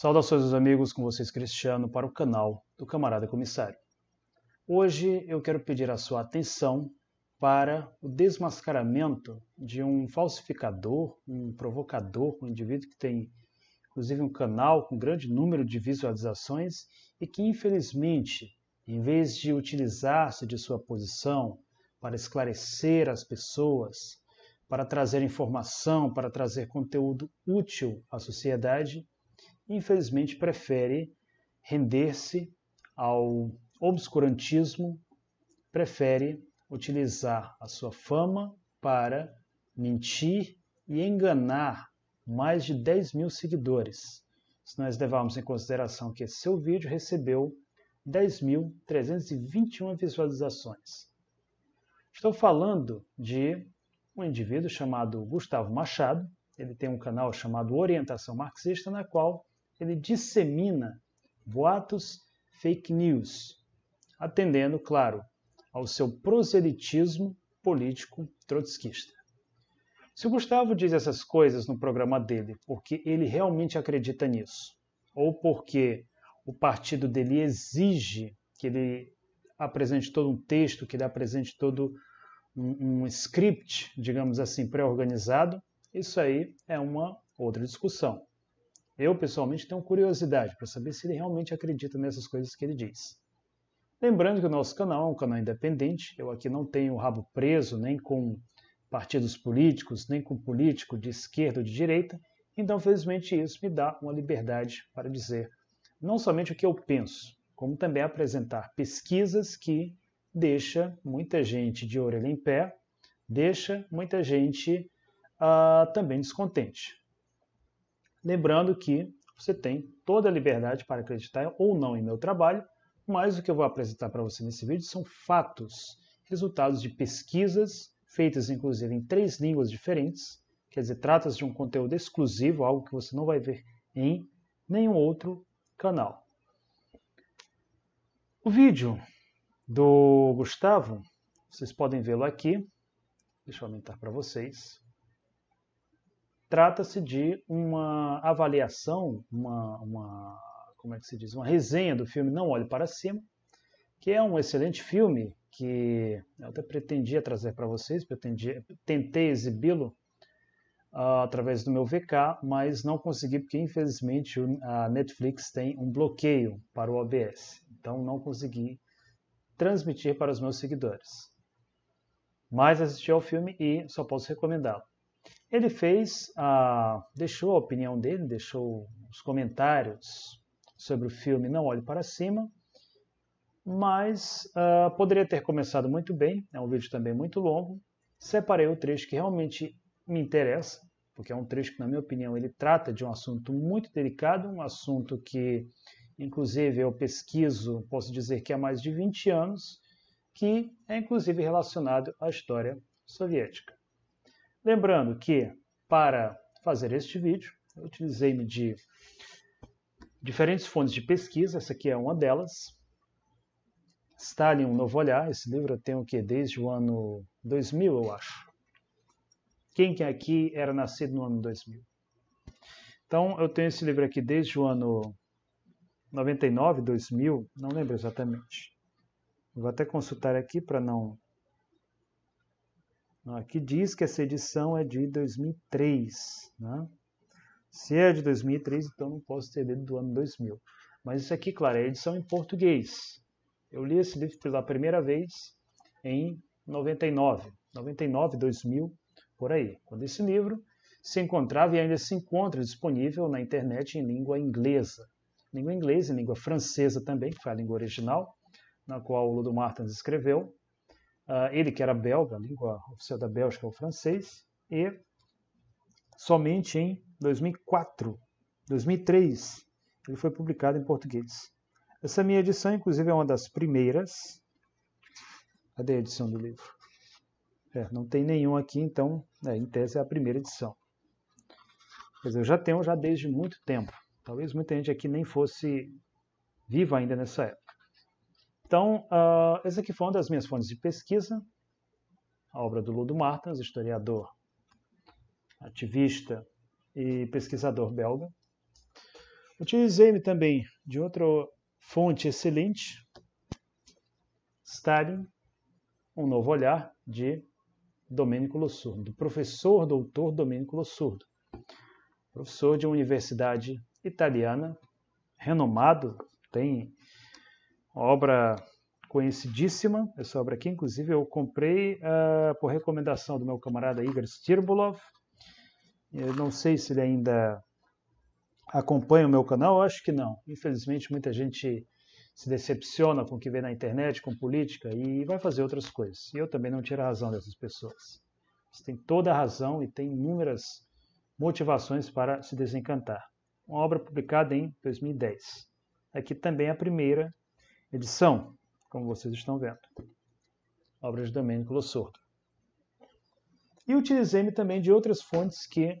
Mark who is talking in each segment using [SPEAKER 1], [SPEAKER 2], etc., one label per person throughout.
[SPEAKER 1] Saudações, meus amigos, com vocês, Cristiano, para o canal do Camarada Comissário. Hoje eu quero pedir a sua atenção para o desmascaramento de um falsificador, um provocador, um indivíduo que tem, inclusive, um canal com grande número de visualizações e que, infelizmente, em vez de utilizar-se de sua posição para esclarecer as pessoas, para trazer informação, para trazer conteúdo útil à sociedade, infelizmente, prefere render-se ao obscurantismo, prefere utilizar a sua fama para mentir e enganar mais de 10 mil seguidores. Se nós levarmos em consideração que seu vídeo recebeu 10.321 visualizações. Estou falando de um indivíduo chamado Gustavo Machado. Ele tem um canal chamado Orientação Marxista, na qual ele dissemina boatos, fake news, atendendo, claro, ao seu proselitismo político trotskista. Se o Gustavo diz essas coisas no programa dele porque ele realmente acredita nisso, ou porque o partido dele exige que ele apresente todo um texto, que ele apresente todo um, um script, digamos assim, pré-organizado, isso aí é uma outra discussão. Eu, pessoalmente, tenho curiosidade para saber se ele realmente acredita nessas coisas que ele diz. Lembrando que o nosso canal é um canal independente, eu aqui não tenho o rabo preso nem com partidos políticos, nem com político de esquerda ou de direita, então, felizmente, isso me dá uma liberdade para dizer não somente o que eu penso, como também apresentar pesquisas que deixa muita gente de orelha em pé, deixa muita gente uh, também descontente. Lembrando que você tem toda a liberdade para acreditar ou não em meu trabalho, mas o que eu vou apresentar para você nesse vídeo são fatos, resultados de pesquisas, feitas inclusive em três línguas diferentes, quer dizer, trata-se de um conteúdo exclusivo, algo que você não vai ver em nenhum outro canal. O vídeo do Gustavo, vocês podem vê-lo aqui, deixa eu aumentar para vocês trata-se de uma avaliação, uma, uma, como é que se diz, uma resenha do filme Não Olhe para Cima, que é um excelente filme que eu até pretendia trazer para vocês, pretendia, tentei exibi-lo uh, através do meu VK, mas não consegui porque infelizmente a Netflix tem um bloqueio para o OBS, então não consegui transmitir para os meus seguidores. Mas assisti ao filme e só posso recomendá-lo. Ele fez, a, ah, deixou a opinião dele, deixou os comentários sobre o filme Não Olhe Para Cima, mas ah, poderia ter começado muito bem, é um vídeo também muito longo. Separei o trecho que realmente me interessa, porque é um trecho que, na minha opinião, ele trata de um assunto muito delicado, um assunto que, inclusive, eu pesquiso, posso dizer que há mais de 20 anos, que é inclusive relacionado à história soviética. Lembrando que para fazer este vídeo, eu utilizei-me de diferentes fontes de pesquisa, essa aqui é uma delas. Stalin, um novo olhar, esse livro eu tenho que desde o ano 2000, eu acho. Quem que é aqui era nascido no ano 2000? Então, eu tenho esse livro aqui desde o ano 99, 2000, não lembro exatamente. Vou até consultar aqui para não Aqui né, diz que essa edição é de 2003. Né? Se é de 2003, então não posso ter lido do ano 2000. Mas isso aqui, claro, é edição em português. Eu li esse livro pela primeira vez em 99, 99, 2000, por aí. Quando esse livro se encontrava e ainda se encontra disponível na internet em língua inglesa. Língua inglesa e língua francesa também, que foi a língua original, na qual o Ludo Martins escreveu. Uh, ele que era belga, a língua oficial da Bélgica é o francês, e somente em 2004, 2003, ele foi publicado em português. Essa minha edição, inclusive, é uma das primeiras. Cadê a edição do livro? É, não tem nenhum aqui, então, é, em tese, é a primeira edição. Quer dizer, eu já tenho já desde muito tempo. Talvez muita gente aqui nem fosse viva ainda nessa época. Então, uh, ah, essa aqui foi uma das minhas fontes de pesquisa, a obra do Ludo Martens, historiador, ativista e pesquisador belga. Utilizei-me também de outra fonte excelente, Stalin, Um Novo Olhar, de Domênico Lossurdo, do professor doutor Domênico Lossurdo, professor de uma universidade italiana, renomado, tem obra conhecidíssima, essa obra aqui, inclusive eu comprei uh, por recomendação do meu camarada Igor Stirbulov. Eu não sei se ele ainda acompanha o meu canal, acho que não. Infelizmente, muita gente se decepciona com o que vê na internet, com política e vai fazer outras coisas. E eu também não tiro a razão dessas pessoas. Você tem toda a razão e tem inúmeras motivações para se desencantar. Uma obra publicada em 2010. Aqui também a primeira edição, como vocês estão vendo. Obras de Domênico Lossordo. E utilizei-me também de outras fontes que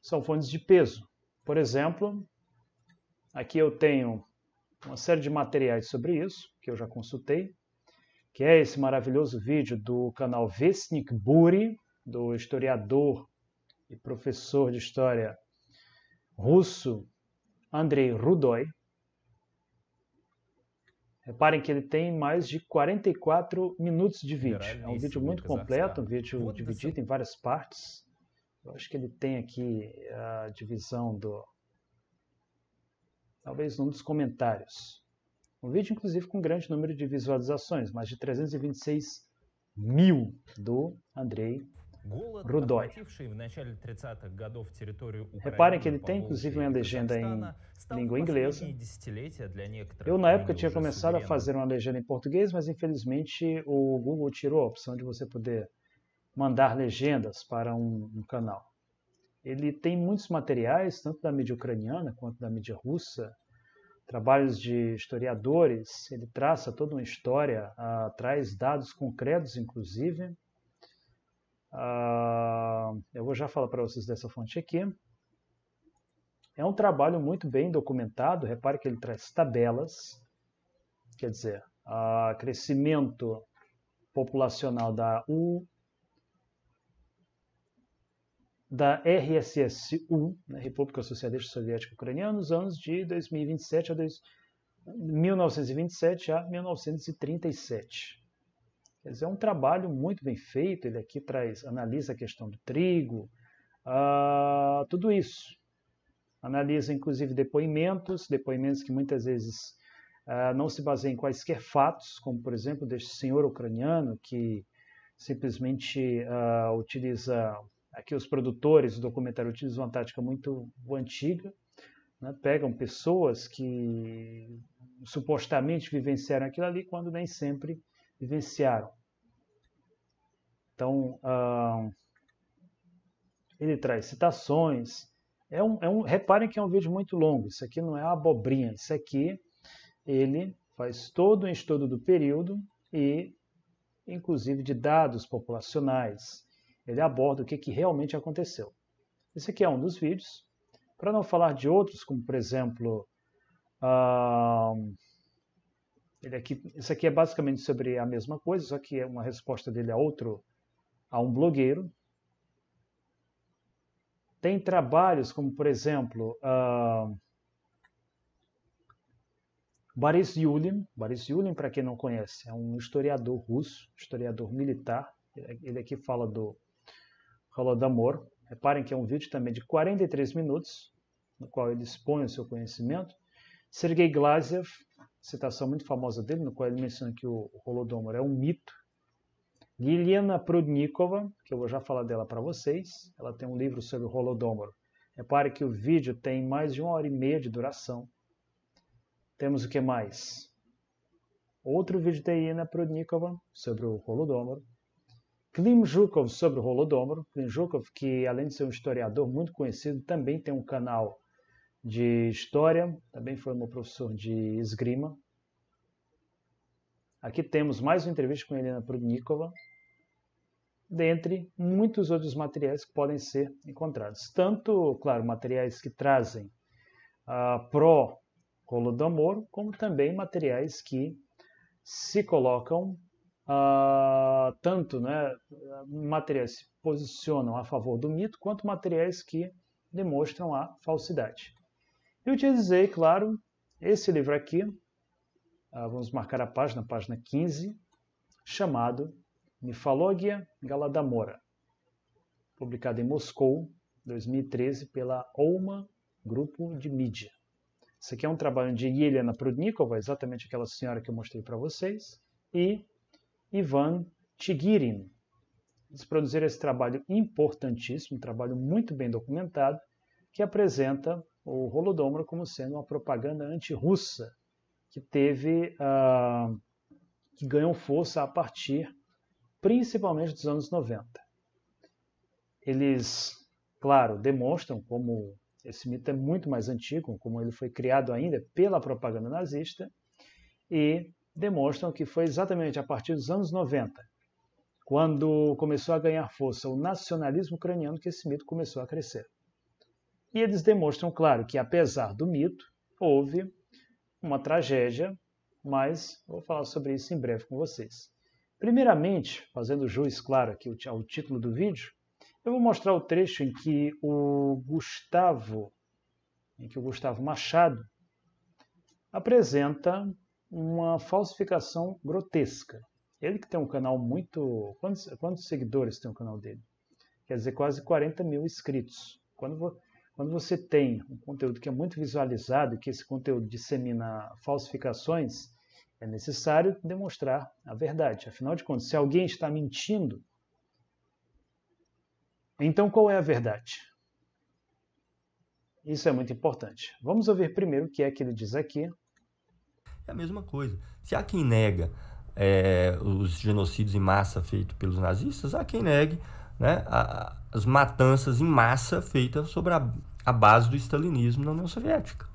[SPEAKER 1] são fontes de peso. Por exemplo, aqui eu tenho uma série de materiais sobre isso, que eu já consultei, que é esse maravilhoso vídeo do canal Vesnik Buri, do historiador e professor de história russo Andrei Rudoi, Reparem que ele tem mais de 44 minutos de vídeo. É um vídeo muito completo, um vídeo dividido em várias partes. Eu acho que ele tem aqui a divisão do. Talvez num dos comentários. Um vídeo, inclusive, com um grande número de visualizações, mais de 326 mil do Andrei Рудой. Reparem que ele tem inclusive uma legenda em língua inglesa. Eu na época tinha começado a fazer uma legenda em português, mas infelizmente o Google tirou a opção de você poder mandar legendas para um, um canal. Ele tem muitos materiais, tanto da mídia ucraniana quanto da mídia russa, trabalhos de historiadores, ele traça toda uma história, uh, traz dados concretos, inclusive. Uh, eu vou já falar para vocês dessa fonte aqui. É um trabalho muito bem documentado, repare que ele traz tabelas, quer dizer, uh, crescimento populacional da U, da RSSU, né, República Socialista Soviética Ucraniana, nos anos de 2027 a 1927 a 1937. Quer é um trabalho muito bem feito, ele aqui traz, analisa a questão do trigo, uh, tudo isso. Analisa, inclusive, depoimentos, depoimentos que muitas vezes uh, não se baseiam em quaisquer fatos, como, por exemplo, deste senhor ucraniano que simplesmente uh, utiliza, aqui os produtores do documentário utilizam uma tática muito antiga, né? pegam pessoas que supostamente vivenciaram aquilo ali, quando nem sempre vivenciaram. Então, uh, ele traz citações. É um, é um, reparem que é um vídeo muito longo. Isso aqui não é abobrinha. Isso aqui, ele faz todo o um estudo do período e, inclusive, de dados populacionais. Ele aborda o que, que realmente aconteceu. Esse aqui é um dos vídeos. Para não falar de outros, como, por exemplo, uh, ele aqui, isso aqui é basicamente sobre a mesma coisa, só que é uma resposta dele a outro, a um blogueiro. Tem trabalhos como, por exemplo, uh, ah, Boris Yulin. Boris Yulin, para quem não conhece, é um historiador russo, historiador militar. Ele aqui fala do Holodomor. Reparem que é um vídeo também de 43 minutos, no qual ele expõe o seu conhecimento. Sergei Glazev citação muito famosa dele, no qual ele menciona que o Holodomor é um mito. Liliana Prudnikova, que eu vou já falar dela para vocês, ela tem um livro sobre o Holodomor. Repare que o vídeo tem mais de uma hora e meia de duração. Temos o que mais? Outro vídeo da Liliana Prudnikova sobre o Holodomor. Klim Zhukov sobre o Holodomor. Klim Zhukov, que além de ser um historiador muito conhecido, também tem um canal de História, também foi meu professor de Esgrima. Aqui temos mais uma entrevista com Helena Prudnikova, dentre muitos outros materiais que podem ser encontrados. Tanto, claro, materiais que trazem a uh, pró amor, como também materiais que se colocam uh, tanto, né, materiais que se posicionam a favor do mito, quanto materiais que demonstram a falsidade. Eu utilizei, claro, esse livro aqui, ah, vamos marcar a página, página 15, chamado Mifalogia Galadamora, publicado em Moscou, 2013, pela Oma Grupo de Mídia. Esse aqui é um trabalho de Yelena Prudnikova, exatamente aquela senhora que eu mostrei para vocês, e Ivan Tigirin. Eles produziram esse trabalho importantíssimo, um trabalho muito bem documentado, que apresenta o Holodomor como sendo uma propaganda anti-russa que teve uh, que ganhou força a partir principalmente dos anos 90. Eles, claro, demonstram como esse mito é muito mais antigo, como ele foi criado ainda pela propaganda nazista, e demonstram que foi exatamente a partir dos anos 90, quando começou a ganhar força o nacionalismo ucraniano, que esse mito começou a crescer. E eles demonstram, claro, que apesar do mito, houve uma tragédia, mas vou falar sobre isso em breve com vocês. Primeiramente, fazendo juiz, claro, aqui ao título do vídeo, eu vou mostrar o trecho em que o Gustavo, em que o Gustavo Machado apresenta uma falsificação grotesca. Ele que tem um canal muito. Quantos, quantos seguidores tem o canal dele? Quer dizer, quase 40 mil inscritos. Quando, quando você tem um conteúdo que é muito visualizado, que esse conteúdo dissemina falsificações, é necessário demonstrar a verdade. Afinal de contas, se alguém está mentindo, então qual é a verdade? Isso é muito importante. Vamos ouvir primeiro o que é que ele diz aqui. É a mesma
[SPEAKER 2] coisa. Se há quem nega é, os genocídios em massa feitos pelos nazistas, há quem negue né, a, as matanças em massa feitas sobre a, a base do
[SPEAKER 1] stalinismo na União Soviética.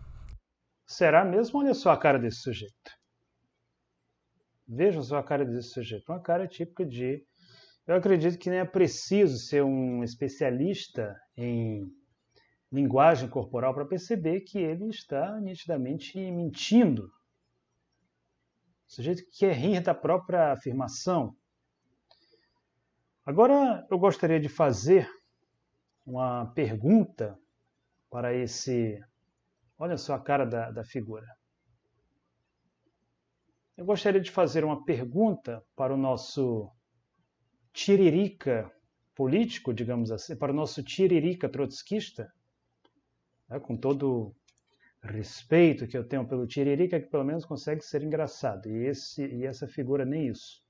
[SPEAKER 1] Será mesmo? Olha só a cara desse sujeito. Vejam só a cara desse sujeito. Uma cara típica de. Eu acredito que nem é preciso ser um especialista em linguagem corporal para perceber que ele está nitidamente mentindo. O sujeito que quer é rir da própria afirmação, Agora eu gostaria de fazer uma pergunta para esse. Olha só a cara da, da figura. Eu gostaria de fazer uma pergunta para o nosso tiririca político, digamos assim, para o nosso tiririca trotskista, né, com todo respeito que eu tenho pelo tiririca, que pelo menos consegue ser engraçado, e, esse, e essa figura nem isso.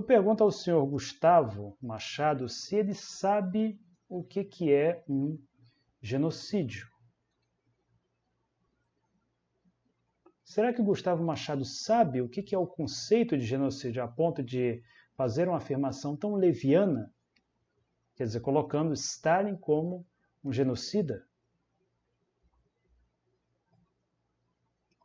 [SPEAKER 1] Eu pergunto ao senhor Gustavo Machado se ele sabe o que, que é um genocídio. Será que Gustavo Machado sabe o que, que é o conceito de genocídio a ponto de fazer uma afirmação tão leviana? Quer dizer, colocando Stalin como um genocida?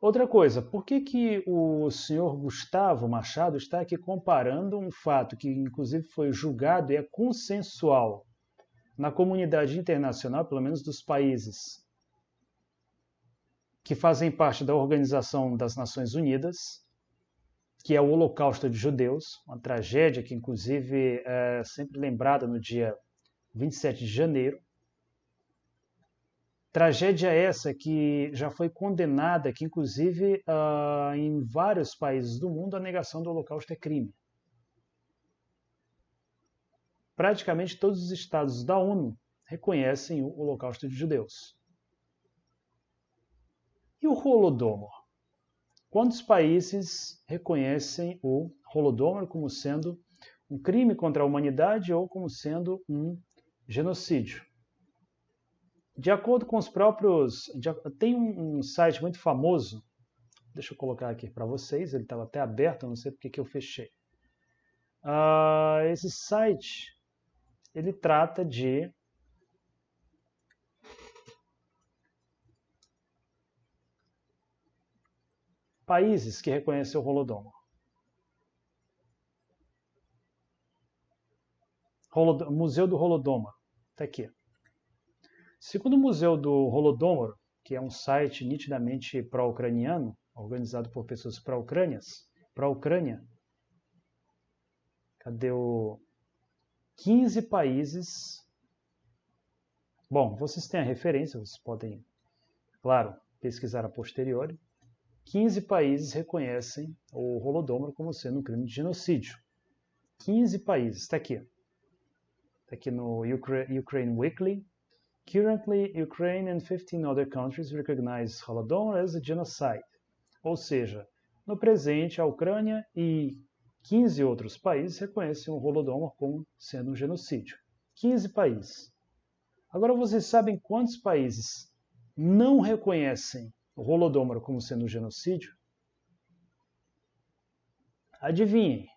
[SPEAKER 1] Outra coisa, por que, que o senhor Gustavo Machado está aqui comparando um fato que, inclusive, foi julgado e é consensual na comunidade internacional, pelo menos dos países que fazem parte da Organização das Nações Unidas, que é o Holocausto de Judeus, uma tragédia que, inclusive, é sempre lembrada no dia 27 de janeiro, Tragédia é essa que já foi condenada, que inclusive uh, em vários países do mundo a negação do Holocausto é crime. Praticamente todos os estados da ONU reconhecem o Holocausto de judeus. E o Holodomor? Quantos países reconhecem o Holodomor como sendo um crime contra a humanidade ou como sendo um genocídio? De acordo com os próprios. De, tem um, um, site muito famoso, deixa eu colocar aqui para vocês, ele estava até aberto, não sei porque que eu fechei. Uh, esse site ele trata de. Países que reconhecem o Holodomor. Museu do Holodomor. Está aqui. Segundo o Museu do Holodomor, que é um site nitidamente pró-ucraniano, organizado por pessoas pró-ucrânias, pró-Ucrânia, cadê o 15 países. Bom, vocês têm a referência, vocês podem, claro, pesquisar a posteriori. 15 países reconhecem o Holodomor como sendo um crime de genocídio. 15 países, está aqui. Está aqui no Ukraine Weekly, Currently, Ukraine and 15 other countries recognize Holodomor as a genocide. Ou seja, no presente, a Ucrânia e 15 outros países reconhecem o Holodomor como sendo um genocídio. 15 países. Agora vocês sabem quantos países não reconhecem o Holodomor como sendo um genocídio? Adivinhem.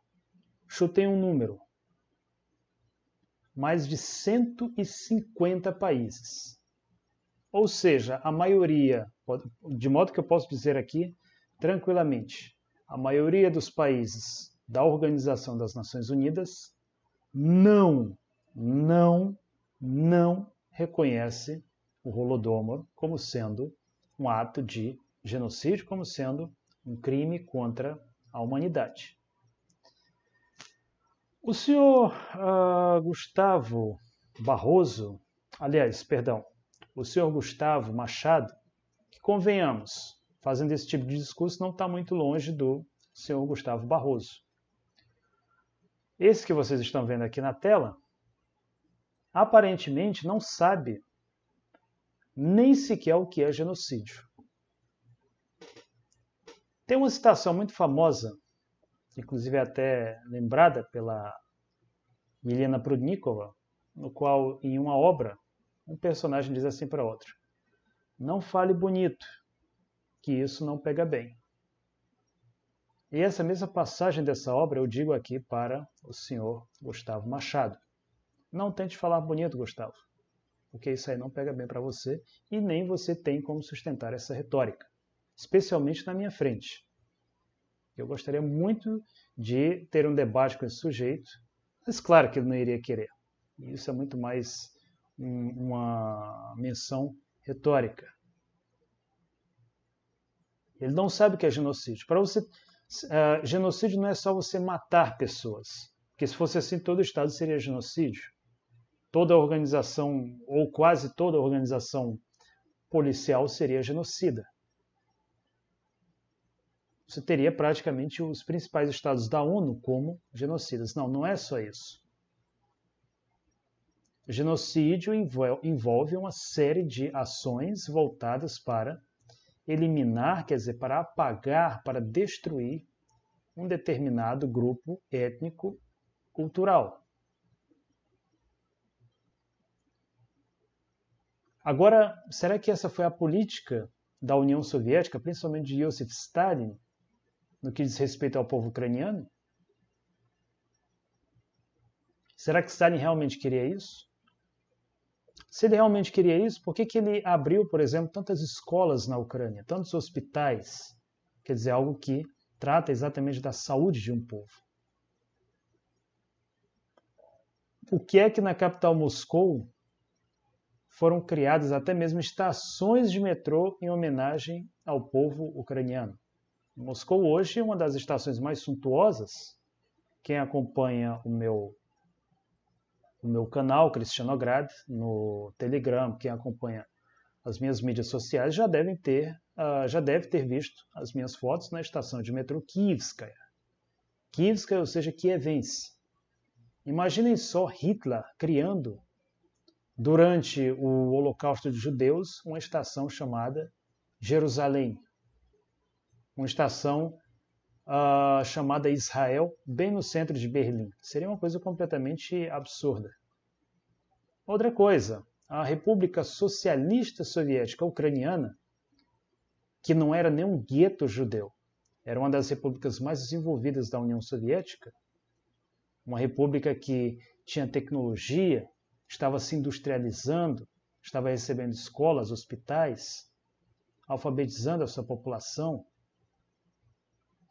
[SPEAKER 1] Chutei um número mais de 150 países. Ou seja, a maioria, de modo que eu posso dizer aqui tranquilamente, a maioria dos países da Organização das Nações Unidas não, não, não reconhece o Holodomor como sendo um ato de genocídio, como sendo um crime contra a humanidade. O senhor uh, Gustavo Barroso, aliás, perdão, o senhor Gustavo Machado, que convenhamos, fazendo esse tipo de discurso não está muito longe do senhor Gustavo Barroso. Esse que vocês estão vendo aqui na tela, aparentemente não sabe nem sequer o que é genocídio. Tem uma citação muito famosa inclusive até lembrada pela Milena Prudnikova, no qual, em uma obra, um personagem diz assim para outro: Não fale bonito, que isso não pega bem. E essa mesma passagem dessa obra eu digo aqui para o senhor Gustavo Machado. Não tente falar bonito, Gustavo, porque isso aí não pega bem para você e nem você tem como sustentar essa retórica, especialmente na minha frente. Eu gostaria muito de ter um debate com esse sujeito, mas claro que ele não iria querer. Isso é muito mais um, uma menção retórica. Ele não sabe o que é genocídio. Para você, uh, genocídio não é só você matar pessoas, porque se fosse assim todo Estado seria genocídio. Toda organização ou quase toda organização policial seria genocida você teria praticamente os principais estados da ONU como genocidas. Não, não é só isso. genocídio envolve uma série de ações voltadas para eliminar, quer dizer, para apagar, para destruir um determinado grupo étnico cultural. Agora, será que essa foi a política da União Soviética, principalmente de Joseph Stalin, no que diz respeito ao povo ucraniano? Será que Stalin realmente queria isso? Se ele realmente queria isso, por que, que ele abriu, por exemplo, tantas escolas na Ucrânia, tantos hospitais? Quer dizer, algo que trata exatamente da saúde de um povo. O que é que na capital Moscou foram criadas até mesmo estações de metrô em homenagem ao povo ucraniano? Moscou hoje é uma das estações mais suntuosas. Quem acompanha o meu o meu canal Cristianograd no Telegram, quem acompanha as minhas mídias sociais já devem ter uh, já deve ter visto as minhas fotos na estação de metrô Kievskaya. Kievskaya, ou seja, Kievense. Imaginem só Hitler criando durante o Holocausto de Judeus uma estação chamada Jerusalém, uma estação uh, chamada Israel, bem no centro de Berlim. Seria uma coisa completamente absurda. Outra coisa, a República Socialista Soviética Ucraniana, que não era nem um gueto judeu, era uma das repúblicas mais desenvolvidas da União Soviética, uma república que tinha tecnologia, estava se industrializando, estava recebendo escolas, hospitais, alfabetizando a sua população,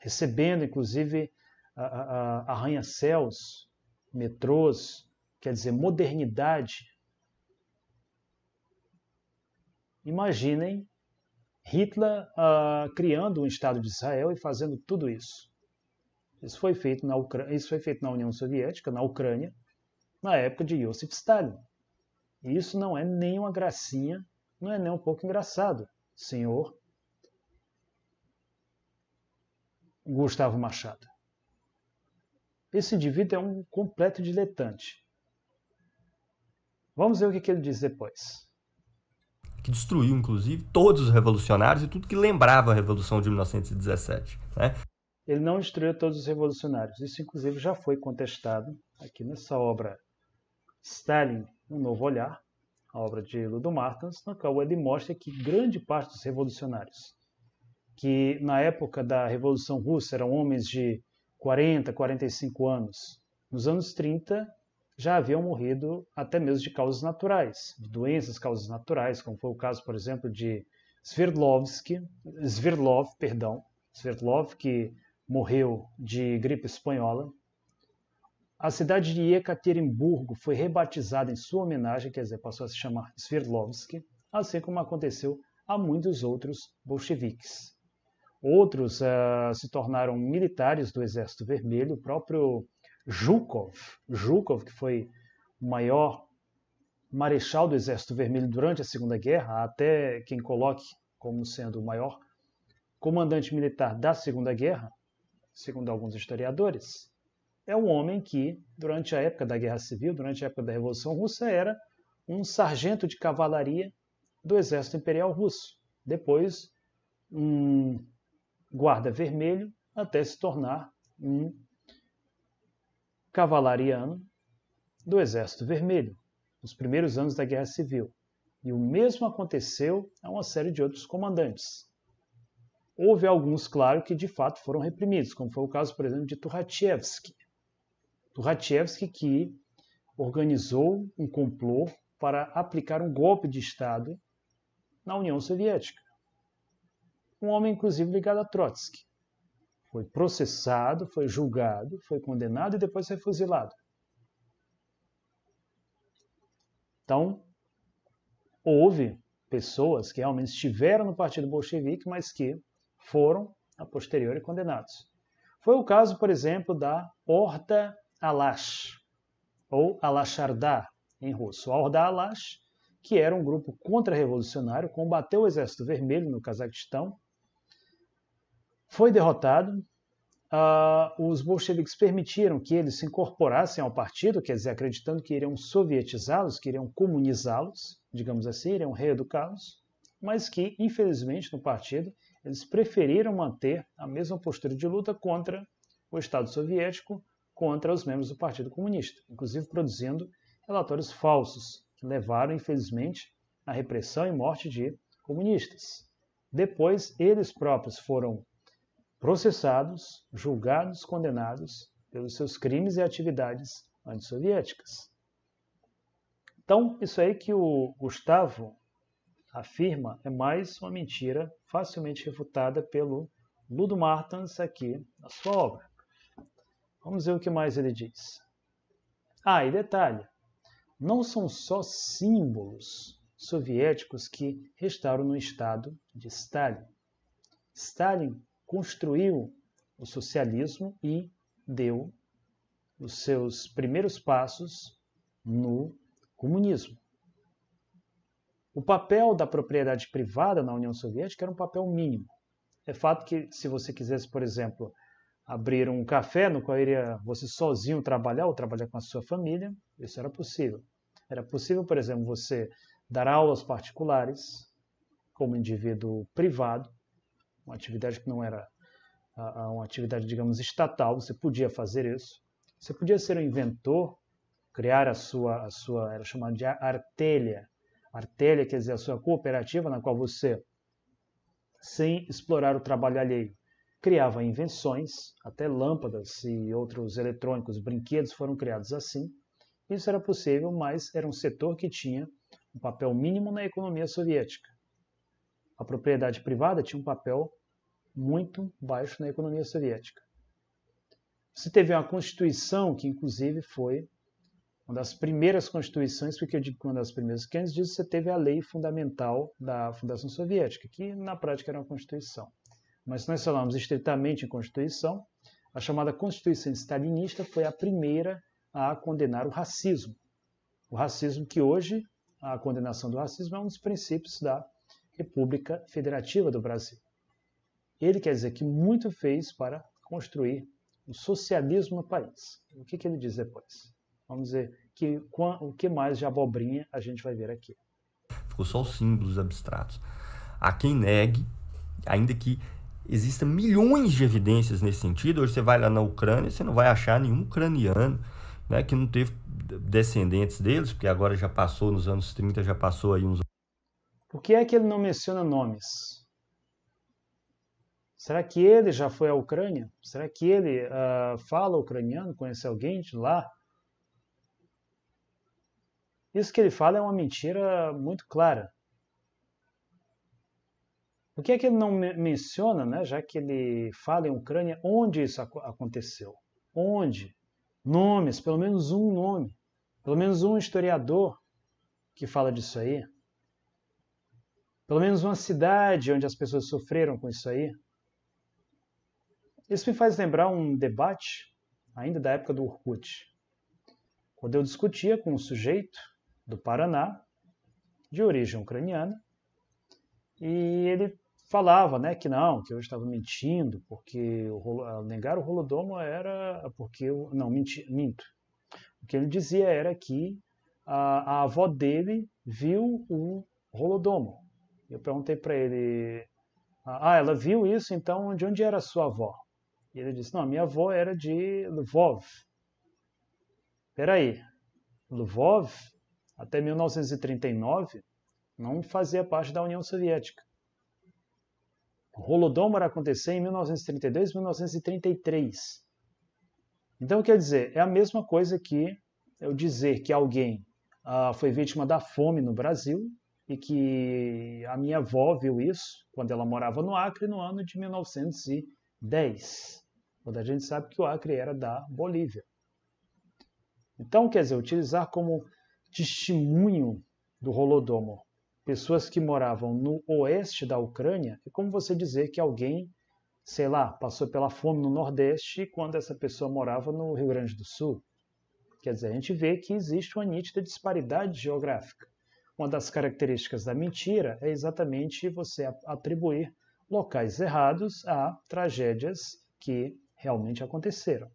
[SPEAKER 1] recebendo inclusive arranha-céus, metrôs, quer dizer, modernidade. Imaginem Hitler uh, criando um Estado de Israel e fazendo tudo isso. Isso foi feito na, Ucrânia, isso foi feito na União Soviética, na Ucrânia, na época de Joseph Stalin. E isso não é nem uma gracinha, não é nem um pouco engraçado, senhor Gustavo Machado. Esse indivíduo é um completo diletante. Vamos ver o que ele diz depois
[SPEAKER 2] que destruiu, inclusive, todos os revolucionários e tudo que lembrava a Revolução de 1917. Né?
[SPEAKER 1] Ele não destruiu todos os revolucionários. Isso, inclusive, já foi contestado aqui nessa obra Stalin, Um Novo Olhar, a obra de Ludo Martins, na qual ele mostra que grande parte dos revolucionários que na época da Revolução Russa eram homens de 40, 45 anos. Nos anos 30 já haviam morrido até mesmo de causas naturais, de doenças, causas naturais, como foi o caso, por exemplo, de Sverdlovsky, Sverdlov, perdão, Sverdlov, que morreu de gripe espanhola. A cidade de Ekaterimburgo foi rebatizada em sua homenagem, quer dizer, passou a se chamar Sverdlovsk, assim como aconteceu a muitos outros bolcheviques. Outros uh, se tornaram militares do Exército Vermelho. O próprio Zhukov, Zhukov que foi o maior marechal do Exército Vermelho durante a Segunda Guerra, até quem coloque como sendo o maior comandante militar da Segunda Guerra, segundo alguns historiadores, é um homem que, durante a época da Guerra Civil, durante a época da Revolução Russa, era um sargento de cavalaria do Exército Imperial Russo. Depois, um guarda vermelho até se tornar um cavalariano do Exército Vermelho, nos primeiros anos da Guerra Civil. E o mesmo aconteceu a uma série de outros comandantes. Houve alguns, claro, que de fato foram reprimidos, como foi o caso, por exemplo, de Turhatievski. Turhatievski que organizou um complô para aplicar um golpe de Estado na União Soviética um homem inclusive ligado a Trotsky. Foi processado, foi julgado, foi condenado e depois foi fuzilado. Então, houve pessoas que realmente estiveram no Partido Bolchevique, mas que foram, a posteriori, condenados. Foi o caso, por exemplo, da Horta Alash, ou Alashardá em russo. A Horda Alash, que era um grupo contra-revolucionário, combateu o Exército Vermelho no Cazaquistão foi derrotado. Uh, os bolcheviques permitiram que eles se incorporassem ao partido, quer dizer, acreditando que iriam sovietizá-los, que iriam comunizá-los, digamos assim, iriam reeducá-los, mas que, infelizmente, no partido, eles preferiram manter a mesma postura de luta contra o Estado soviético, contra os membros do Partido Comunista, inclusive produzindo relatórios falsos, que levaram, infelizmente, à repressão e morte de comunistas. Depois, eles próprios foram processados, julgados, condenados pelos seus crimes e atividades antissoviéticas. Então, isso aí que o Gustavo afirma é mais uma mentira facilmente refutada pelo Ludo Martens aqui na sua obra. Vamos ver o que mais ele diz. Ah, e detalhe: não são só símbolos soviéticos que restaram no estado de Stalin. Stalin construiu o socialismo e deu os seus primeiros passos no comunismo. O papel da propriedade privada na União Soviética era um papel mínimo. É fato que, se você quisesse, por exemplo, abrir um café no qual iria você sozinho trabalhar ou trabalhar com a sua família, isso era possível. Era possível, por exemplo, você dar aulas particulares como indivíduo privado, uma atividade que não era uma atividade, digamos, estatal, você podia fazer isso. Você podia ser um inventor, criar a sua, a sua era chamada de artelha. Artelha quer dizer a sua cooperativa na qual você, sem explorar o trabalho alheio, criava invenções, até lâmpadas e outros eletrônicos, brinquedos foram criados assim. Isso era possível, mas era um setor que tinha um papel mínimo na economia soviética. A propriedade privada tinha um papel muito baixo na economia soviética. Você teve uma constituição que, inclusive, foi uma das primeiras constituições, porque eu digo que uma das primeiras, que antes disso você teve a lei fundamental da Fundação Soviética, que na prática era uma constituição. Mas se nós falamos estritamente em constituição, a chamada Constituição Stalinista foi a primeira a condenar o racismo. O racismo que hoje, a condenação do racismo é um dos princípios da República Federativa do Brasil. Ele quer dizer que muito fez para construir o socialismo no país. O que, que ele diz depois? Vamos dizer que o que mais de abobrinha a gente vai ver aqui.
[SPEAKER 2] Ficou só os símbolos abstratos. A quem negue, ainda que existam milhões de evidências nesse sentido, hoje você vai lá na Ucrânia, e você não vai achar nenhum ucraniano né, que não teve descendentes deles, porque agora já passou nos anos 30, já passou aí uns.
[SPEAKER 1] Por que é que ele não menciona nomes? Será que ele já foi à Ucrânia? Será que ele uh, fala ucraniano? Conhece alguém de lá? Isso que ele fala é uma mentira muito clara. O que é que ele não menciona, né, já que ele fala em Ucrânia, onde isso aconteceu? Onde? Nomes, pelo menos um nome, pelo menos um historiador que fala disso aí. Pelo menos uma cidade onde as pessoas sofreram com isso aí. Isso me faz lembrar um debate, ainda da época do Orkut, quando eu discutia com um sujeito do Paraná, de origem ucraniana, e ele falava né, que não, que eu estava mentindo, porque o, negar o holodomo era porque eu. Não, menti, minto. O que ele dizia era que a, a avó dele viu o holodomo. Eu perguntei para ele: Ah, ela viu isso, então de onde era a sua avó? E ele disse: Não, minha avó era de Lvov. Peraí, Lvov, até 1939, não fazia parte da União Soviética. O Holodomor aconteceu em 1932 1933. Então, quer dizer, é a mesma coisa que eu dizer que alguém ah, foi vítima da fome no Brasil e que a minha avó viu isso quando ela morava no Acre no ano de 1910. Quando a gente sabe que o Acre era da Bolívia. Então, quer dizer, utilizar como testemunho do rolodomo pessoas que moravam no oeste da Ucrânia é como você dizer que alguém, sei lá, passou pela fome no Nordeste quando essa pessoa morava no Rio Grande do Sul. Quer dizer, a gente vê que existe uma nítida disparidade geográfica. Uma das características da mentira é exatamente você atribuir locais errados a tragédias que realmente aconteceram.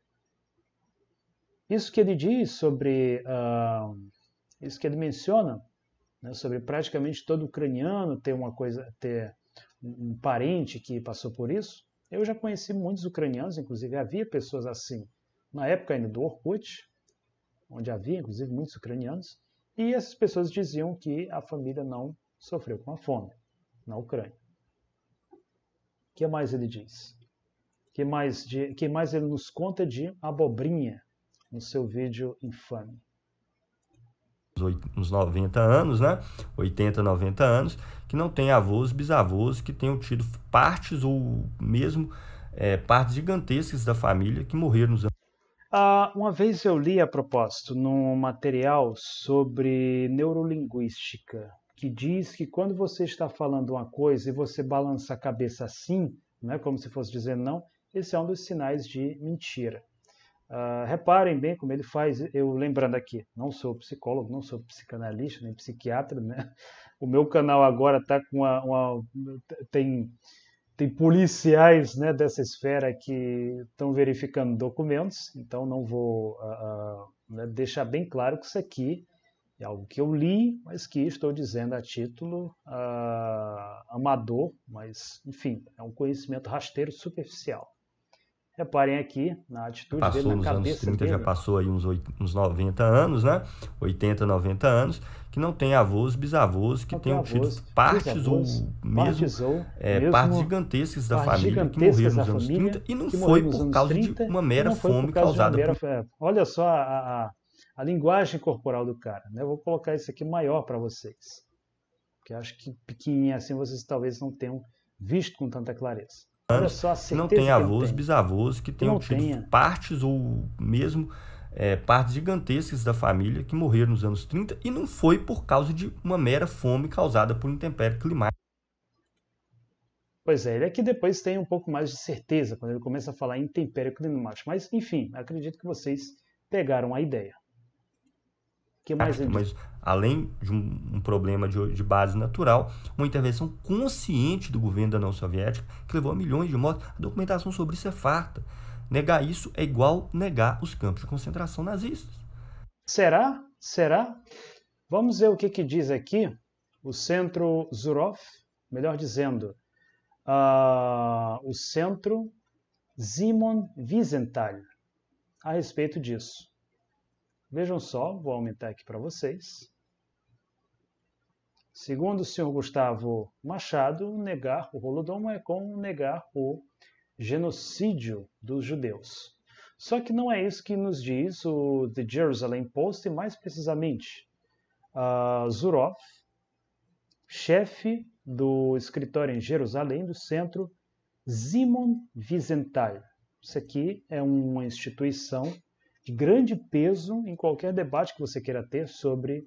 [SPEAKER 1] Isso que ele diz sobre, uh, isso que ele menciona, né, sobre praticamente todo ucraniano ter uma coisa, ter um parente que passou por isso. Eu já conheci muitos ucranianos, inclusive havia pessoas assim na época ainda do Orkut, onde havia inclusive muitos ucranianos, e essas pessoas diziam que a família não sofreu com a fome na Ucrânia. O que mais ele diz? que mais, de, que mais ele nos conta de abobrinha no seu vídeo infame.
[SPEAKER 2] Uns 90 anos, né? 80, 90 anos, que não tem avós, bisavós, que tenham tido partes ou mesmo é, partes gigantescas da família que morreram nos anos.
[SPEAKER 1] Ah, uma vez eu li a propósito num material sobre neurolinguística que diz que quando você está falando uma coisa e você balança a cabeça assim, né, como se fosse dizendo não, esse é um dos sinais de mentira. Uh, reparem bem como ele faz, eu lembrando aqui, não sou psicólogo, não sou psicanalista, nem psiquiatra, né? O meu canal agora está com uma, uma, tem, tem policiais né, dessa esfera que estão verificando documentos, então não vou uh, uh, deixar bem claro que isso aqui é algo que eu li, mas que estou dizendo a título amador, mas enfim, é um conhecimento rasteiro superficial. Reparem aqui na atitude passou dele, na cabeça anos 30, dele. Já
[SPEAKER 2] passou aí uns, 8, uns 90 anos, né? 80, 90 anos, que não tem avós, bisavós, que tenham tido partes ou mesmo, é, mesmo partes gigantescas da família gigantescas que morreram nos anos 30 e não foi por causa 30, de uma mera fome causada mera, por...
[SPEAKER 1] olha só a, a, a, linguagem corporal do cara, né? Eu vou colocar isso aqui maior para vocês, porque acho que pequenininho assim vocês talvez não tenham visto com tanta clareza anos, não tem avós, bisavôs
[SPEAKER 2] bisavós que tenham tido tenha. partes ou mesmo é, partes gigantescas da família que morreram nos anos 30 e não foi por causa de uma mera fome causada por intempério climático.
[SPEAKER 1] Pois é, ele é que depois tem um pouco mais de certeza quando ele começa a falar em intempérie mas enfim, acredito que vocês pegaram a ideia que ah, mais
[SPEAKER 2] mas além de um, um problema de, de, base natural, uma intervenção consciente do governo da União Soviética que levou a milhões de mortes. A documentação sobre isso é farta. Negar isso é igual negar os campos de
[SPEAKER 1] concentração nazistas. Será? Será? Vamos ver o que, que diz aqui o Centro Zurov, melhor dizendo, uh, o Centro Simon Wiesenthal a respeito disso. Vejam só, vou aumentar aqui para vocês. Segundo o senhor Gustavo Machado, negar o Holodom é como negar o genocídio dos judeus. Só que não é isso que nos diz o The Jerusalem Post, e mais precisamente, uh, Zurov, chefe do escritório em Jerusalém, do centro Simon Wiesenthal. Isso aqui é uma instituição de grande peso em qualquer debate que você queira ter sobre,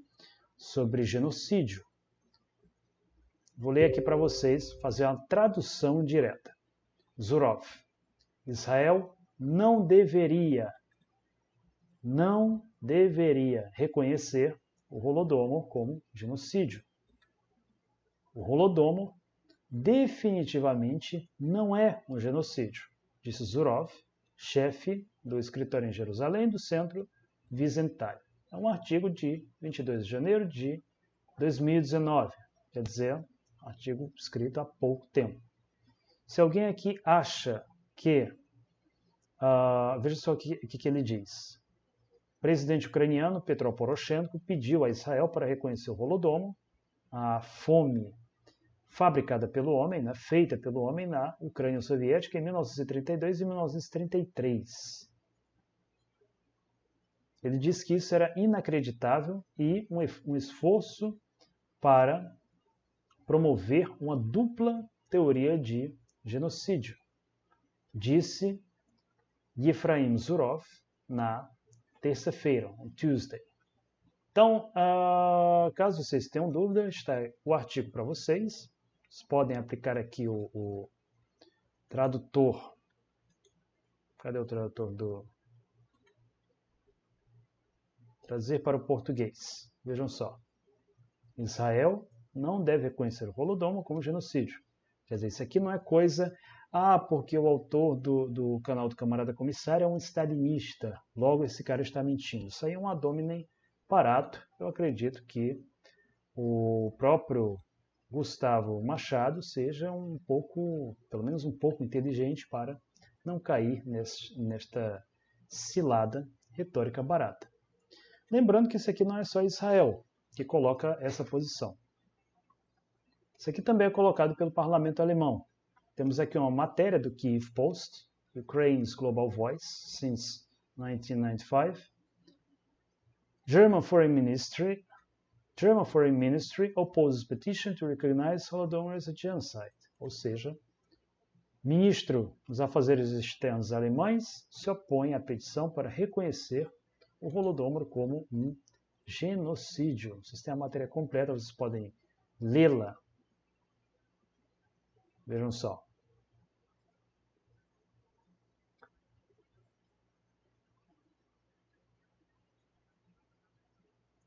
[SPEAKER 1] sobre genocídio. Vou ler aqui para vocês, fazer uma tradução direta. Zurov. Israel não deveria, não deveria reconhecer o Holodomor como genocídio. O Holodomor definitivamente não é um genocídio, disse Zurov, chefe do escritório em Jerusalém do Centro Visentai. É um artigo de 22 de janeiro de 2019, quer dizer, um artigo escrito há pouco tempo. Se alguém aqui acha que, uh, veja só o que, que, que ele diz. O presidente ucraniano Petro Poroshenko pediu a Israel para reconhecer o Holodomor, a fome fabricada pelo homem, né, feita pelo homem na Ucrânia Soviética em 1932 e 1933. Ele diz que isso era inacreditável e um, um esforço para promover uma dupla teoria de genocídio, disse Efraim Zurov na terça-feira, on Tuesday. Então, uh, caso vocês tenham dúvida, está o artigo para vocês. Vocês podem aplicar aqui o, o tradutor. Cadê o tradutor do... Trazer para o português. Vejam só. Israel não deve reconhecer o Holodomor como genocídio. Quer dizer, isso aqui não é coisa... Ah, porque o autor do, do canal do Camarada Comissário é um estalinista. Logo, esse cara está mentindo. Isso aí é um adominem parato. barato. Eu acredito que o próprio Gustavo Machado seja um pouco, pelo menos um pouco inteligente para não cair nesta cilada retórica barata. Lembrando que isso aqui não é só Israel que coloca essa posição. Isso aqui também é colocado pelo parlamento alemão. Temos aqui uma matéria do Kiev Post, Ukraine's Global Voice since 1995. German Foreign Ministry German Foreign Ministry opposes petition to recognize Holodomor as a genocide. Ou seja, ministro dos afazeres externos alemães se opõe à petição para reconhecer o Holodomor como um genocídio. Vocês têm a matéria é completa, vocês podem lê-la. Vejam só.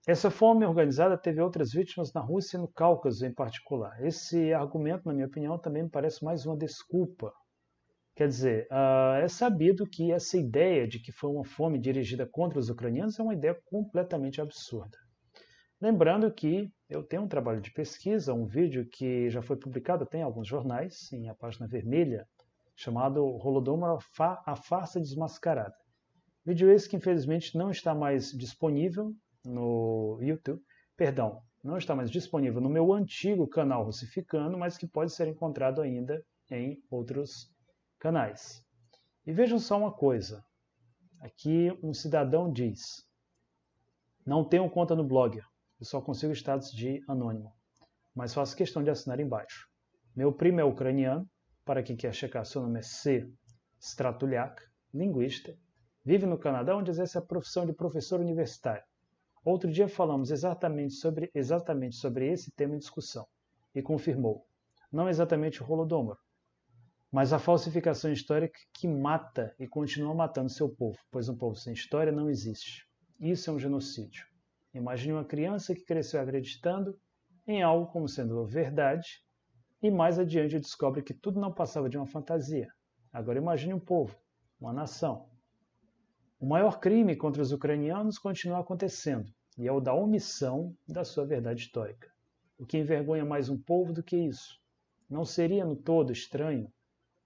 [SPEAKER 1] Essa fome organizada teve outras vítimas na Rússia e no Cáucaso em particular. Esse argumento, na minha opinião, também me parece mais uma desculpa. Quer dizer, ah, é sabido que essa ideia de que foi uma fome dirigida contra os ucranianos é uma ideia completamente absurda. Lembrando que eu tenho um trabalho de pesquisa, um vídeo que já foi publicado, tem alguns jornais, em a página vermelha, chamado Holodomor, a farsa desmascarada. Vídeo esse que infelizmente não está mais disponível, no YouTube, perdão, não está mais disponível no meu antigo canal Russificando, mas que pode ser encontrado ainda em outros canais. E vejam só uma coisa. Aqui um cidadão diz: Não tenho conta no Blogger, eu só consigo status de anônimo, mas faço questão de assinar embaixo. Meu primo é ucraniano, para quem quer checar, seu nome é C. Stratuliak, linguista, vive no Canadá, onde exerce a profissão de professor universitário. Outro dia falamos exatamente sobre, exatamente sobre esse tema em discussão e confirmou, não exatamente o Holodomor, mas a falsificação histórica que mata e continua matando seu povo, pois um povo sem história não existe. Isso é um genocídio. Imagine uma criança que cresceu acreditando em algo como sendo verdade e mais adiante descobre que tudo não passava de uma fantasia. Agora imagine um povo, uma nação. O maior crime contra os ucranianos continua acontecendo, e é o da omissão da sua verdade histórica. O que envergonha mais um povo do que isso? Não seria no todo estranho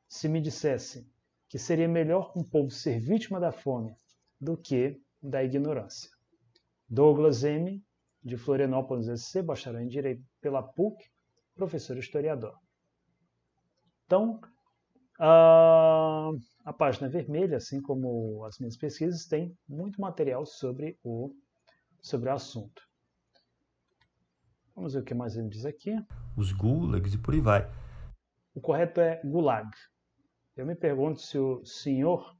[SPEAKER 1] se me dissesse que seria melhor um povo ser vítima da fome do que da ignorância. Douglas M., de Florianópolis SC, bacharel em Direito pela PUC, professor historiador. Então, a, a página vermelha, assim como as minhas pesquisas, tem muito material sobre o sobre o assunto. Vamos ver o que mais ele diz aqui.
[SPEAKER 2] Os gulags e por aí vai.
[SPEAKER 1] O correto é gulag. Eu me pergunto se o senhor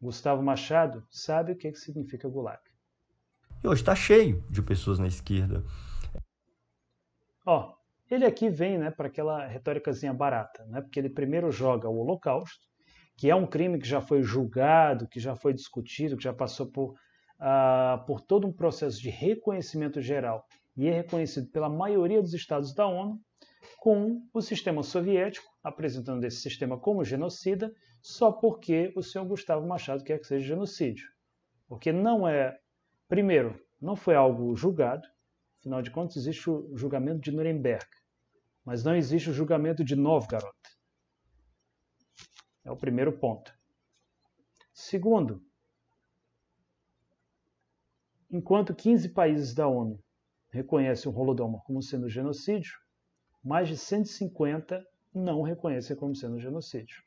[SPEAKER 1] Gustavo Machado sabe o que, é que significa gulag.
[SPEAKER 2] E hoje está cheio de pessoas na esquerda.
[SPEAKER 1] Ó, ele aqui vem né, para aquela retóricazinha barata, né, porque ele primeiro joga o Holocausto, que é um crime que já foi julgado, que já foi discutido, que já passou por ah, por todo um processo de reconhecimento geral e é reconhecido pela maioria dos estados da ONU, com o sistema soviético apresentando esse sistema como genocida só porque o senhor Gustavo Machado quer que seja genocídio. Porque não é, primeiro, não foi algo julgado, afinal de contas existe o julgamento de Nuremberg, mas não existe o julgamento de Novgorod. É o primeiro ponto. Segundo, Enquanto 15 países da ONU reconhecem o Holodomor como sendo genocídio, mais de 150 não reconhecem como sendo genocídio.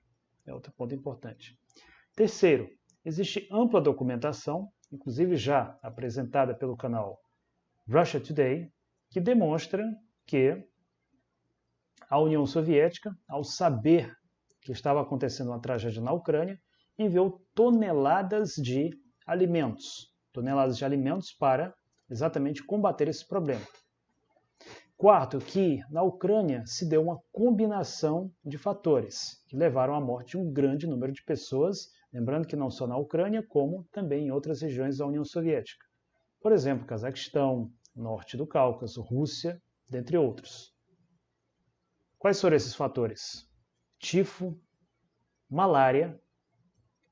[SPEAKER 1] É outro ponto importante. Terceiro, existe ampla documentação, inclusive já apresentada pelo canal Russia Today, que demonstra que a União Soviética, ao saber que estava acontecendo uma tragédia na Ucrânia, enviou toneladas de alimentos, toneladas de alimentos para exatamente combater esse problema. Quarto, que na Ucrânia se deu uma combinação de fatores que levaram à morte de um grande número de pessoas, lembrando que não só na Ucrânia, como também em outras regiões da União Soviética. Por exemplo, Cazaquistão, norte do Cáucaso, Rússia, dentre outros. Quais foram esses fatores? Tifo, malária.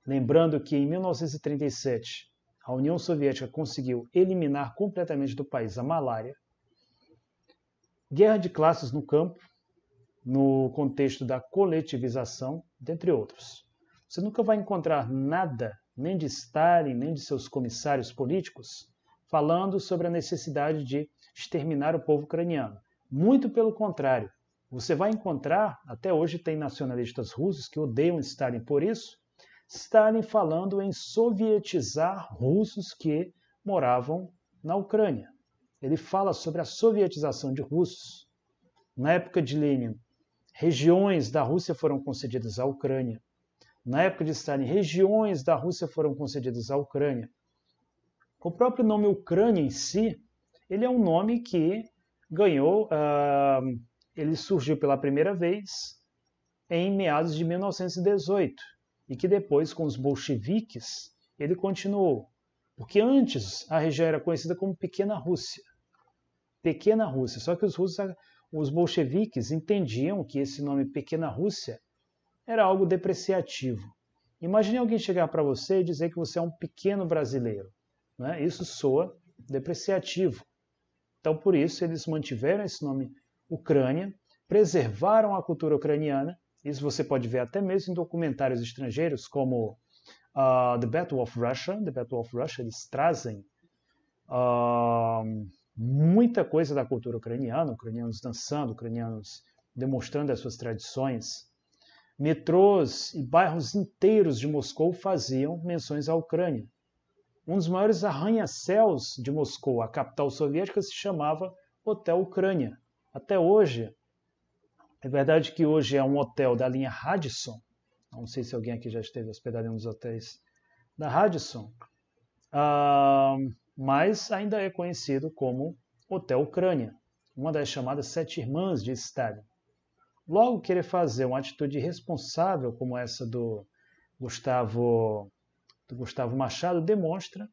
[SPEAKER 1] Lembrando que em 1937 a União Soviética conseguiu eliminar completamente do país a malária, guerra de classes no campo, no contexto da coletivização, dentre outros. Você nunca vai encontrar nada, nem de Stalin, nem de seus comissários políticos, falando sobre a necessidade de exterminar o povo ucraniano. Muito pelo contrário, você vai encontrar, até hoje tem nacionalistas russos que odeiam Stalin por isso, estarem falando em sovietizar russos que moravam na Ucrânia. Ele fala sobre a sovietização de russos. Na época de Lenin, regiões da Rússia foram concedidas à Ucrânia. Na época de Stalin, regiões da Rússia foram concedidas à Ucrânia. O próprio nome Ucrânia em si, ele é um nome que ganhou, uh, ele surgiu pela primeira vez em meados de 1918 e que depois, com os bolcheviques, ele continuou, porque antes a região era conhecida como Pequena Rússia. Pequena Rússia, só que os russos, os bolcheviques entendiam que esse nome Pequena Rússia era algo depreciativo. Imagine alguém chegar para você e dizer que você é um pequeno brasileiro. Né? Isso soa depreciativo. Então, por isso, eles mantiveram esse nome Ucrânia, preservaram a cultura ucraniana isso você pode ver até mesmo em documentários estrangeiros, como uh, The Battle of Russia. The Battle of Russia, eles trazem uh, muita coisa da cultura ucraniana, ucranianos dançando, ucranianos demonstrando as suas tradições. Metrôs e bairros inteiros de Moscou faziam menções à Ucrânia. Um dos maiores arranha-céus de Moscou, a capital soviética, se chamava Hotel Ucrânia. Até hoje, é verdade que hoje é um hotel da linha Radisson. Não sei se alguém aqui já esteve hospedado em um dos hotéis da Radisson. Ah, mas ainda é conhecido como Hotel Ucrânia, uma das chamadas Sete Irmãs de Stalin. Logo, querer fazer uma atitude responsável como essa do Gustavo, do Gustavo Machado demonstra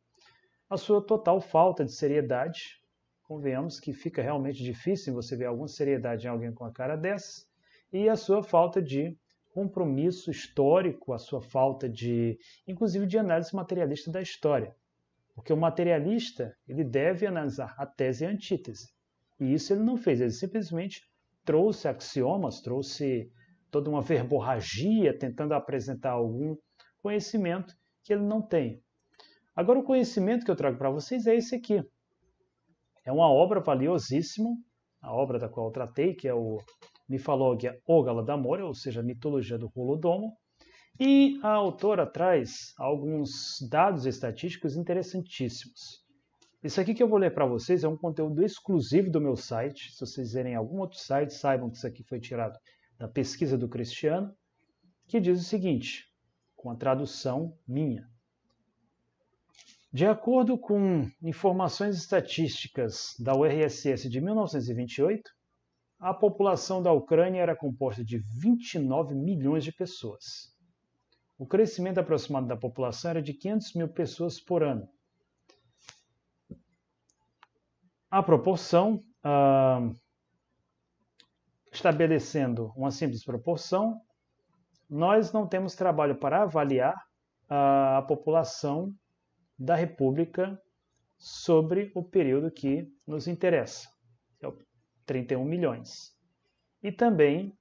[SPEAKER 1] a sua total falta de seriedade convenhamos que fica realmente difícil você ver alguma seriedade em alguém com a cara dessa, e a sua falta de compromisso histórico, a sua falta de, inclusive, de análise materialista da história. Porque o materialista, ele deve analisar a tese e a antítese. E isso ele não fez, ele simplesmente trouxe axiomas, trouxe toda uma verborragia tentando apresentar algum conhecimento que ele não tem. Agora, o conhecimento que eu trago para vocês é esse aqui. É uma obra valiosíssima, a obra da qual eu tratei, que é o Mifalogia Ogala da Mora, ou seja, a mitologia do Holodomo. E a autora traz alguns dados estatísticos interessantíssimos. Isso aqui que eu vou ler para vocês é um conteúdo exclusivo do meu site. Se vocês verem algum outro site, saibam que isso aqui foi tirado da pesquisa do Cristiano, que diz o seguinte, com a tradução minha. De acordo com informações estatísticas da URSS de 1928, a população da Ucrânia era composta de 29 milhões de pessoas. O crescimento aproximado da população era de 500 mil pessoas por ano. A proporção, ah, estabelecendo uma simples proporção, nós não temos trabalho para avaliar ah, a população da República sobre o período que nos interessa, que é o 31 milhões, e também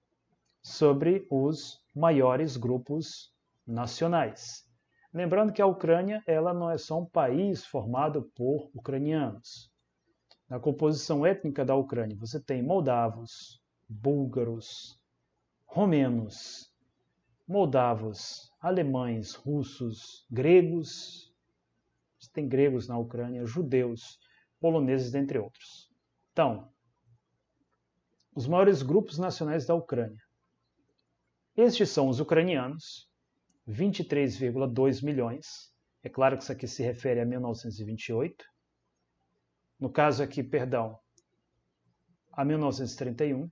[SPEAKER 1] sobre os maiores grupos nacionais. Lembrando que a Ucrânia ela não é só um país formado por ucranianos. Na composição étnica da Ucrânia, você tem moldavos, búlgaros, romenos, moldavos, alemães, russos, gregos, tem gregos na Ucrânia, judeus, poloneses, dentre outros. Então, os maiores grupos nacionais da Ucrânia. Estes são os ucranianos, 23,2 milhões. É claro que isso aqui se refere a 1928. No caso aqui, perdão, a 1931.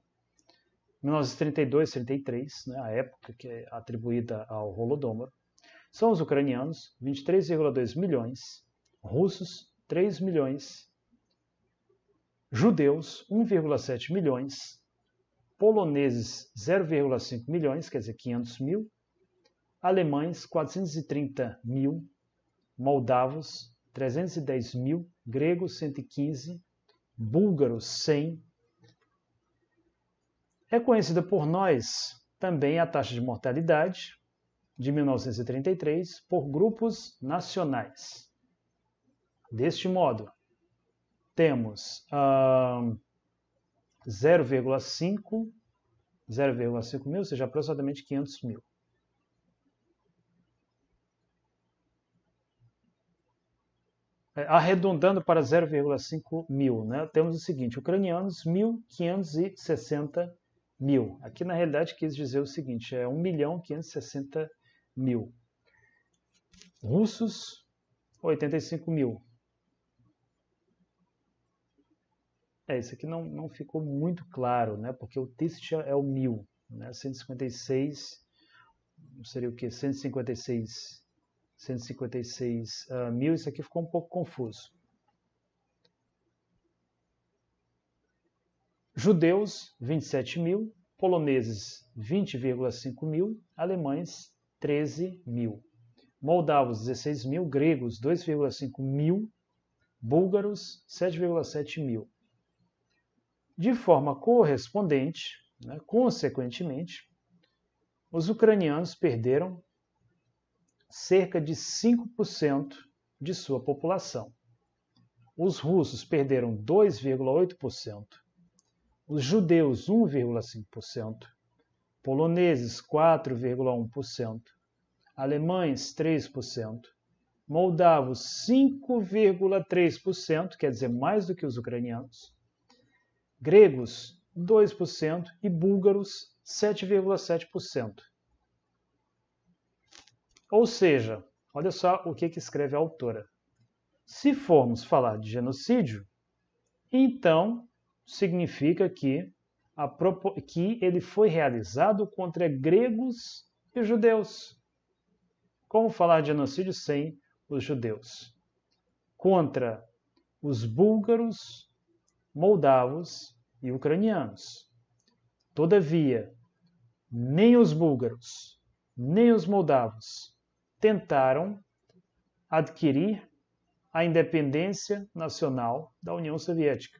[SPEAKER 1] 1932, 33, né, a época que é atribuída ao Holodomor. São os ucranianos, 23,2 milhões russos 3 milhões, judeus 1,7 milhões, poloneses 0,5 milhões, quer dizer 500 mil, alemães 430 mil, moldavos 310 mil, gregos 115, búlgaros 100. É conhecida por nós também a taxa de mortalidade de 1933 por grupos nacionais. Deste modo, temos uh, 0,5 0,5 mil, ou seja, aproximadamente 500 mil. É, arredondando para 0,5 mil, né? temos o seguinte, ucranianos 1.560 mil. Aqui, na realidade, quis dizer o seguinte, é 1 milhão 560 mil. Russos, 85 mil. É, isso aqui não, não ficou muito claro, né? Porque o Tisha é, é o 1000, né? 156 seria o que? 156 156 uh, mil, isso aqui ficou um pouco confuso. Judeus, 27 mil. Poloneses, 20,5 mil. Alemães, 13 mil. Moldavos, 16 mil. Gregos, 2,5 mil. Búlgaros, 7,7 mil. De forma correspondente, né, consequentemente, os ucranianos perderam cerca de 5% de sua população. Os russos perderam 2,8%, os judeus 1,5%, poloneses 4,1%, alemães 3%, moldavos 5,3%, quer dizer, mais do que os ucranianos, gregos 2% e búlgaros 7,7%. Ou seja, olha só o que, que escreve a autora. Se formos falar de genocídio, então significa que, a que ele foi realizado contra gregos e judeus. Como falar de genocídio sem os judeus? Contra os búlgaros, moldavos e ucranianos. Todavia, nem os búlgaros, nem os moldavos tentaram adquirir a independência nacional da União Soviética.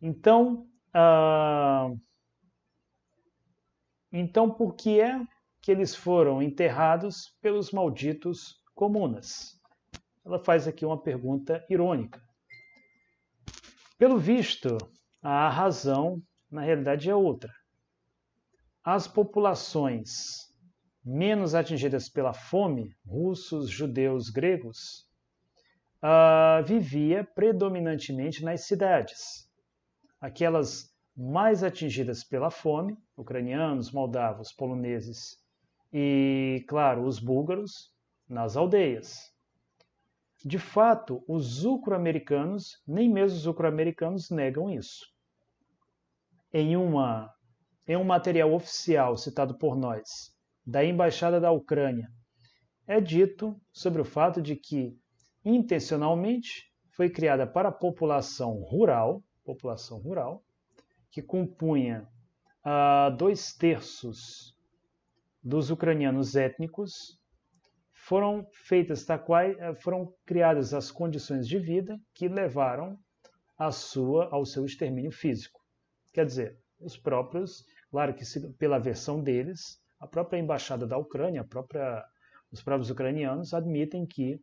[SPEAKER 1] Então, uh, então por que é que eles foram enterrados pelos malditos comunas? Ela faz aqui uma pergunta irônica. Pelo visto, a razão, na realidade, é outra. As populações menos atingidas pela fome, russos, judeus, gregos, uh, vivia predominantemente nas cidades. Aquelas mais atingidas pela fome, ucranianos, moldavos, poloneses e, claro, os búlgaros, nas aldeias. De fato, os ucro-americanos, nem mesmo os ucro-americanos negam isso. Em, uma, em um material oficial citado por nós, da Embaixada da Ucrânia, é dito sobre o fato de que, intencionalmente, foi criada para a população rural, população rural, que compunha ah, dois terços dos ucranianos étnicos foram feitas tá? eh, foram criadas as condições de vida que levaram sua ao seu extermínio físico. Quer dizer, os próprios, claro que pela versão deles, a própria embaixada da Ucrânia, própria, os próprios ucranianos admitem que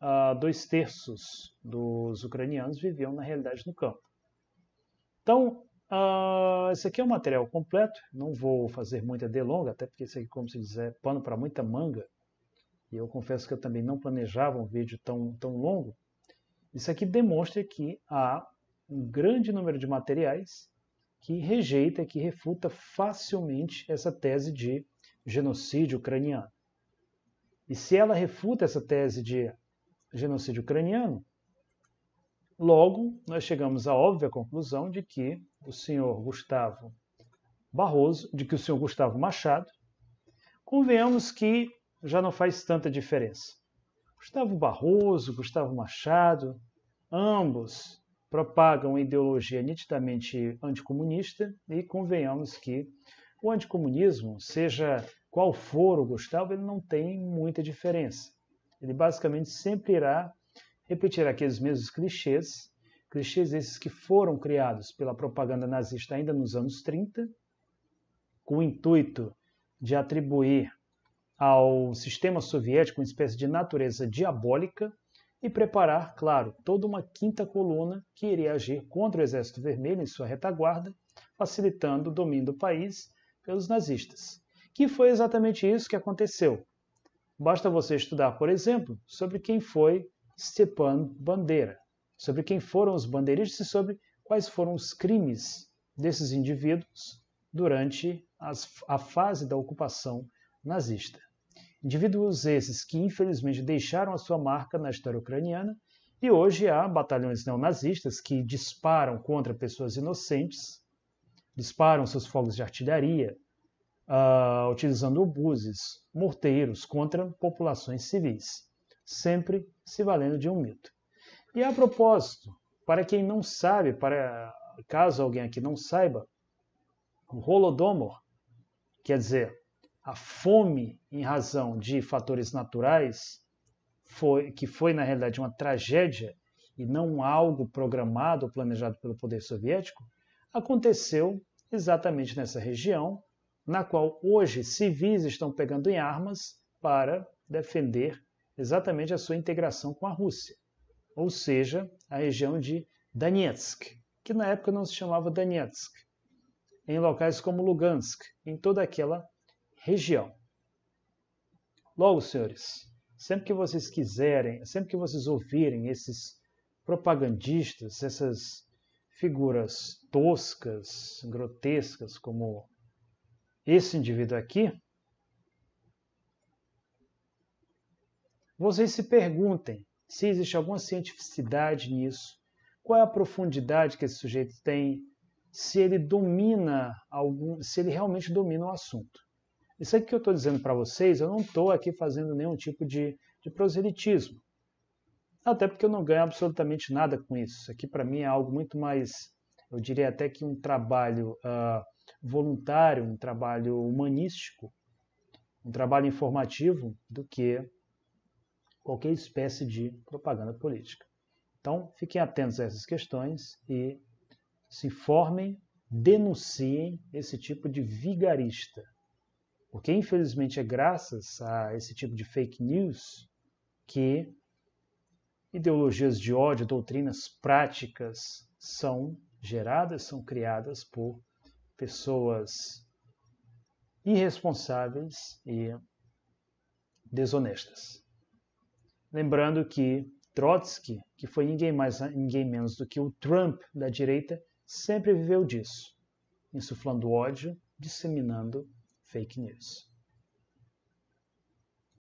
[SPEAKER 1] ah, dois terços dos ucranianos viviam na realidade no campo. Então, ah, esse aqui é o material completo, não vou fazer muita delonga, até porque isso aqui, como se diz: é pano para muita manga, e eu confesso que eu também não planejava um vídeo tão, tão longo, isso aqui demonstra que há um grande número de materiais que rejeita, que refuta facilmente essa tese de genocídio ucraniano. E se ela refuta essa tese de genocídio ucraniano, logo nós chegamos à óbvia conclusão de que o senhor Gustavo Barroso, de que o senhor Gustavo Machado, convenhamos que já não faz tanta diferença. Gustavo Barroso, Gustavo Machado, ambos propagam ideologia nitidamente anticomunista e convenhamos que o anticomunismo, seja qual for o Gustavo, ele não tem muita diferença. Ele basicamente sempre irá repetir aqueles mesmos clichês, clichês esses que foram criados pela propaganda nazista ainda nos anos 30, com o intuito de atribuir ao sistema soviético uma espécie de natureza diabólica e preparar, claro, toda uma quinta coluna que iria agir contra o Exército Vermelho em sua retaguarda, facilitando o domínio do país pelos nazistas. Que foi exatamente isso que aconteceu. Basta você estudar, por exemplo, sobre quem foi Stepan Bandeira, sobre quem foram os bandeiristas e sobre quais foram os crimes desses indivíduos durante as, a fase da ocupação nazista. Indivíduos esses que infelizmente deixaram a sua marca na história ucraniana e hoje há batalhões neonazistas que disparam contra pessoas inocentes, disparam seus fogos de artilharia, uh, utilizando obuses, morteiros contra populações civis, sempre se valendo de um mito. E a propósito, para quem não sabe, para caso alguém aqui não saiba, o Holodomor, quer dizer, a fome em razão de fatores naturais, foi, que foi na realidade uma tragédia e não algo programado ou planejado pelo poder soviético, aconteceu exatamente nessa região, na qual hoje civis estão pegando em armas para defender exatamente a sua integração com a Rússia, ou seja, a região de Donetsk, que na época não se chamava Donetsk, em locais como Lugansk, em toda aquela região. Logo, senhores, sempre que vocês quiserem, sempre que vocês ouvirem esses propagandistas, essas figuras toscas, grotescas, como esse indivíduo aqui, vocês se perguntem se existe alguma cientificidade nisso, qual é a profundidade que esse sujeito tem, se ele domina algum, se ele realmente domina o assunto. Isso aqui que eu estou dizendo para vocês, eu não estou aqui fazendo nenhum tipo de, de proselitismo. Até porque eu não ganho absolutamente nada com isso. Isso aqui para mim é algo muito mais, eu diria até que um trabalho uh, voluntário, um trabalho humanístico, um trabalho informativo do que qualquer espécie de propaganda política. Então, fiquem atentos a essas questões e se informem, denunciem esse tipo de vigarista. Porque, infelizmente, é graças a esse tipo de fake news que ideologias de ódio, doutrinas, práticas são geradas, são criadas por pessoas irresponsáveis e desonestas. Lembrando que Trotsky, que foi ninguém mais, ninguém menos do que o Trump da direita, sempre viveu disso, insuflando ódio, disseminando fake news.